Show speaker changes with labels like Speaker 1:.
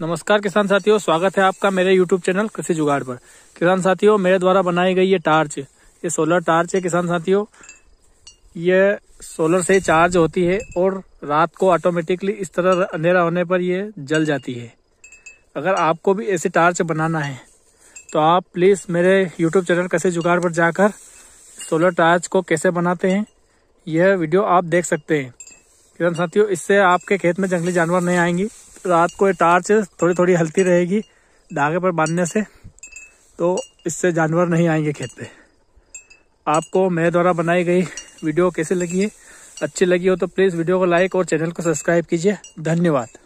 Speaker 1: नमस्कार किसान साथियों स्वागत है आपका मेरे YouTube चैनल कृषि जुगाड़ पर किसान साथियों मेरे द्वारा बनाई गई ये टार्च ये सोलर टार्च है किसान साथियों ये सोलर से चार्ज होती है और रात को ऑटोमेटिकली इस तरह अंधेरा होने पर ये जल जाती है अगर आपको भी ऐसी टार्च बनाना है तो आप प्लीज़ मेरे यूट्यूब चैनल कृषि जुगाड़ पर जाकर सोलर टार्च को कैसे बनाते हैं यह वीडियो आप देख सकते हैं किसान साथियों इससे आपके खेत में जंगली जानवर नहीं आएंगी रात को ये टार्च थोड़ी थोड़ी हल्की रहेगी धागे पर बांधने से तो इससे जानवर नहीं आएंगे खेत पे आपको मेरे द्वारा बनाई गई वीडियो कैसे लगी है अच्छी लगी हो तो प्लीज़ वीडियो को लाइक और चैनल को सब्सक्राइब कीजिए धन्यवाद